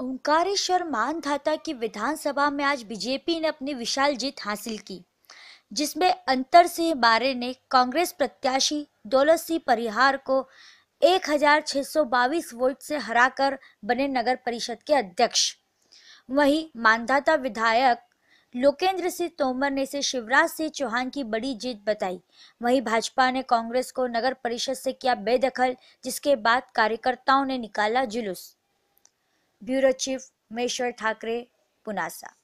ओंकारेश्वर मानधाता की विधानसभा में आज बीजेपी ने अपनी विशाल जीत हासिल की जिसमें अंतर सिंह बारे ने कांग्रेस प्रत्याशी दौलत सिंह परिहार को एक वोट से हराकर बने नगर परिषद के अध्यक्ष वहीं मानधाता विधायक लोकेंद्र सिंह तोमर ने इसे शिवराज सिंह चौहान की बड़ी जीत बताई वहीं भाजपा ने कांग्रेस को नगर परिषद से किया बेदखल जिसके बाद कार्यकर्ताओं ने निकाला जुलूस ब्यूरो चीफ मेश्वर ठाकरे पुनासा